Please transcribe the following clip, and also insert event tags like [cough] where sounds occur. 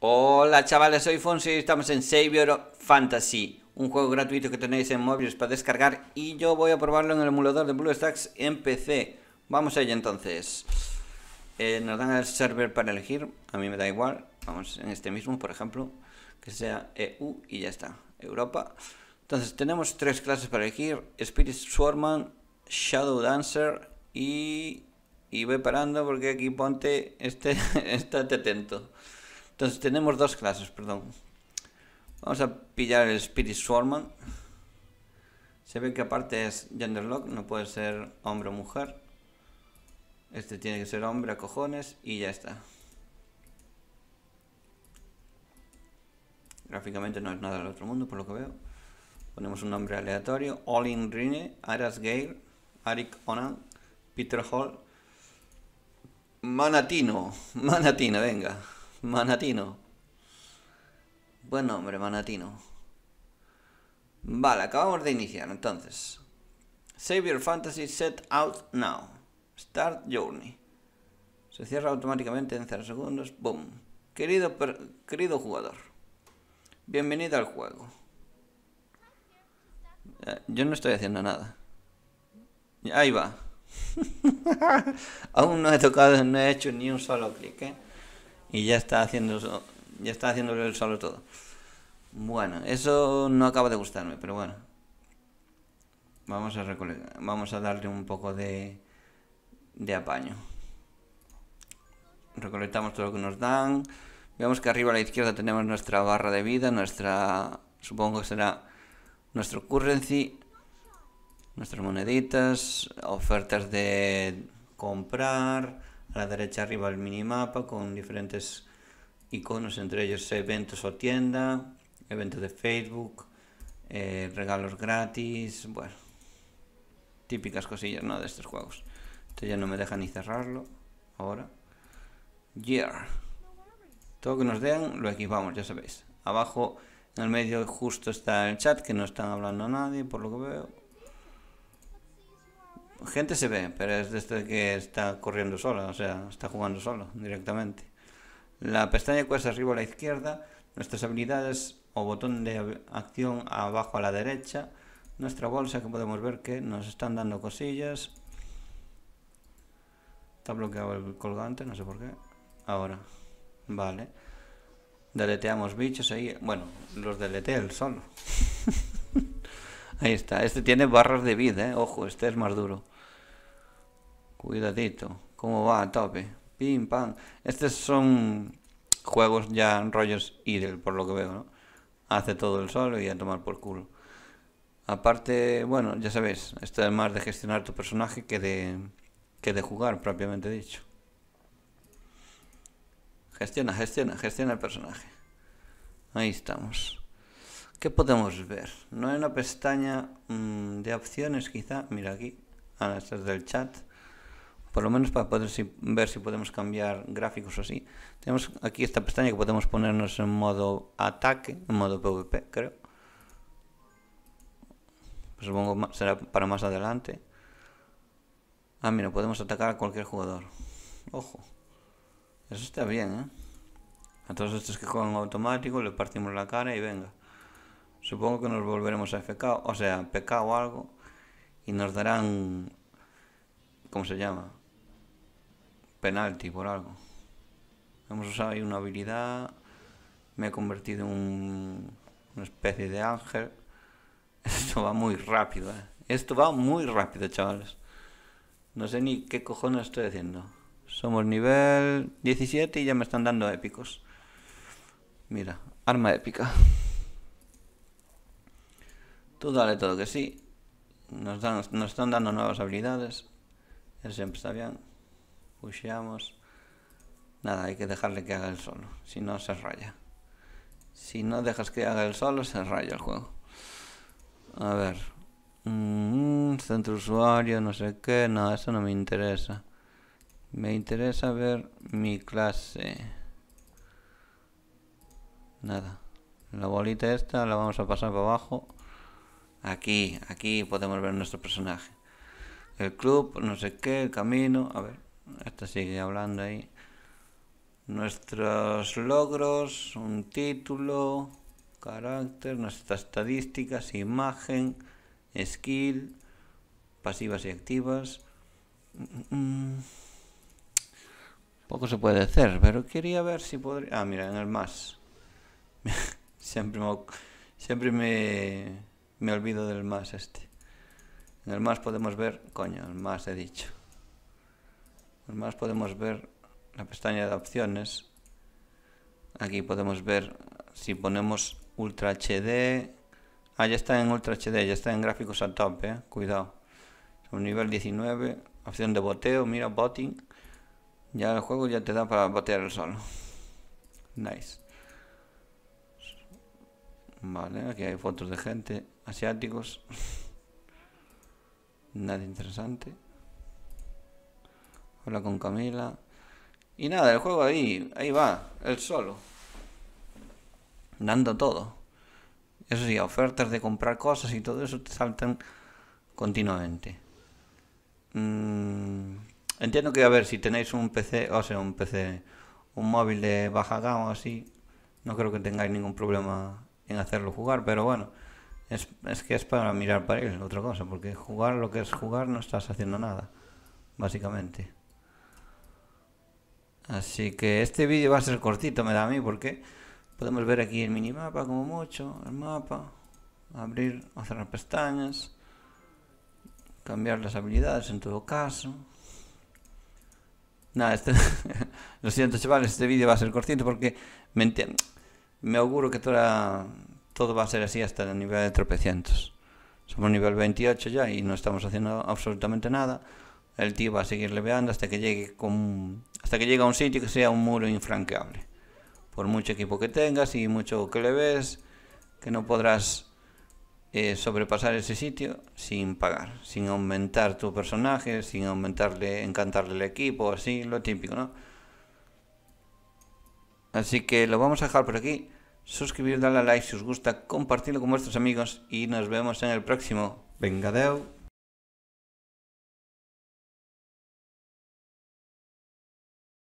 Hola chavales, soy Fonsi y estamos en Savior Fantasy, un juego gratuito que tenéis en móviles para descargar y yo voy a probarlo en el emulador de BlueStacks en PC. Vamos allá entonces. Eh, nos dan el server para elegir, a mí me da igual, vamos en este mismo por ejemplo, que sea EU y ya está, Europa. Entonces tenemos tres clases para elegir, Spirit Swordman, Shadow Dancer y... Y voy parando porque aquí ponte, este, [laughs] estate atento. Entonces tenemos dos clases, perdón. Vamos a pillar el Spirit Swarman. Se ve que aparte es genderlock, no puede ser hombre o mujer. Este tiene que ser hombre a cojones y ya está. Gráficamente no es nada del otro mundo por lo que veo. Ponemos un nombre aleatorio. Olin Rine, Aras Gale, Arik Onan, Peter Hall. Manatino, [laughs] Manatino, venga. Manatino. Buen hombre Manatino. Vale, acabamos de iniciar entonces. Save your fantasy set out now. Start journey. Se cierra automáticamente en 0 segundos. Boom. Querido, querido jugador. Bienvenido al juego. Eh, yo no estoy haciendo nada. Ahí va. [laughs] Aún no he tocado, no he hecho ni un solo clic, ¿eh? y ya está haciendo ya está el solo todo. Bueno, eso no acaba de gustarme, pero bueno. Vamos a vamos a darle un poco de de apaño. Recolectamos todo lo que nos dan. Vemos que arriba a la izquierda tenemos nuestra barra de vida, nuestra supongo que será nuestro currency, nuestras moneditas, ofertas de comprar la derecha arriba el minimapa con diferentes iconos, entre ellos eventos o tienda, eventos de Facebook, eh, regalos gratis, bueno, típicas cosillas ¿no? de estos juegos. Esto ya no me deja ni cerrarlo ahora. Yeah. Todo que nos den lo equipamos, ya sabéis. Abajo en el medio justo está el chat, que no están hablando a nadie, por lo que veo. Gente se ve, pero es desde este que está corriendo sola, o sea, está jugando solo directamente. La pestaña cuesta arriba a la izquierda, nuestras habilidades o botón de acción abajo a la derecha, nuestra bolsa que podemos ver que nos están dando cosillas. Está bloqueado el colgante, no sé por qué. Ahora, vale. Deleteamos bichos ahí, bueno, los deleté el solo. Ahí está. Este tiene barras de vida, eh. Ojo, este es más duro. Cuidadito. ¿Cómo va a tope? Pim, pam. Estos son juegos ya en rollos Idle, por lo que veo, ¿no? Hace todo el sol y a tomar por culo. Aparte, bueno, ya sabéis, esto es más de gestionar tu personaje que de, que de jugar, propiamente dicho. Gestiona, gestiona, gestiona el personaje. Ahí estamos. ¿Qué podemos ver? No hay una pestaña mm, de opciones quizá, mira aquí, a las del chat, por lo menos para poder ver si podemos cambiar gráficos o así. Tenemos aquí esta pestaña que podemos ponernos en modo ataque, en modo PvP, creo. supongo será para más adelante. Ah, mira, podemos atacar a cualquier jugador. Ojo. Eso está bien, ¿eh? A todos estos que juegan automático le partimos la cara y venga supongo que nos volveremos a FK, o sea, PK o algo, y nos darán, ¿cómo se llama? Penalti por algo. Hemos usado ahí una habilidad, me he convertido en una especie de ángel. [laughs] Esto va muy rápido, ¿eh? Esto va muy rápido, chavales. No sé ni qué cojones estoy haciendo. Somos nivel 17 y ya me están dando épicos. Mira, arma épica. Tú dale todo que sí. Nos, nos están dando nuevas habilidades. Él siempre está bien. Pusheamos. Nada, hay que dejarle que haga el solo. Si no, se raya. Si no dejas que haga el solo, se raya el juego. A ver. Mm, centro usuario, no sé qué. nada, eso no me interesa. Me interesa ver mi clase. Nada. La bolita esta la vamos a pasar para abajo. Aquí, aquí podemos ver nuestro personaje. El club, no sé qué, el camino. A ver, esto sigue hablando ahí. Nuestros logros, un título, carácter, nuestras estadísticas, imagen, skill, pasivas y activas. Mm, poco se puede hacer, pero quería ver si podría... Ah, mira, en el más. siempre, [laughs] siempre me, me olvido del más este. En el más podemos ver, coño, el más he dicho. En el más podemos ver la pestaña de opciones. Aquí podemos ver si ponemos Ultra HD. Ah, ya está en Ultra HD, ya está en gráficos a tope, eh. cuidado. Un nivel 19, opción de boteo, mira, botting. Ya el juego ya te da para botear el sol Nice. Vale, aquí hay fotos de gente asiáticos. [laughs] Nada interesante. Hola con Camila. Y nada, el juego ahí, ahí va, El solo. Dando todo. Eso sí, ofertas de comprar cosas y todo eso te saltan continuamente. Mm, entiendo que, a ver, si tenéis un PC, o sea, un PC, un móvil de baja gama o así, no creo que tengáis ningún problema en hacerlo jugar, pero bueno es, que es para mirar para él, otra cosa, porque jugar lo que es jugar no estás haciendo nada, básicamente. Así que este vídeo va a ser cortito, me da a mí, porque podemos ver aquí el minimapa como mucho, el mapa, abrir o cerrar pestañas, cambiar las habilidades en todo caso. Nada, este, [laughs] lo siento chavales, este vídeo va a ser cortito porque me, me auguro que toda todo va a ser así hasta el nivel de tropecientos. Somos nivel 28 ya y no estamos haciendo absolutamente nada. El tío va a seguir leveando hasta que llegue con, hasta que a un sitio que sea un muro infranqueable. Por mucho equipo que tengas y mucho que le ves, que no podrás eh, sobrepasar ese sitio sin pagar, sin aumentar tu personaje, sin aumentarle, encantarle el equipo, así, lo típico, ¿no? Así que lo vamos a dejar por aquí suscribir, darle a like si os gusta, compartirlo con vuestros amigos y nos vemos en el próximo. Venga,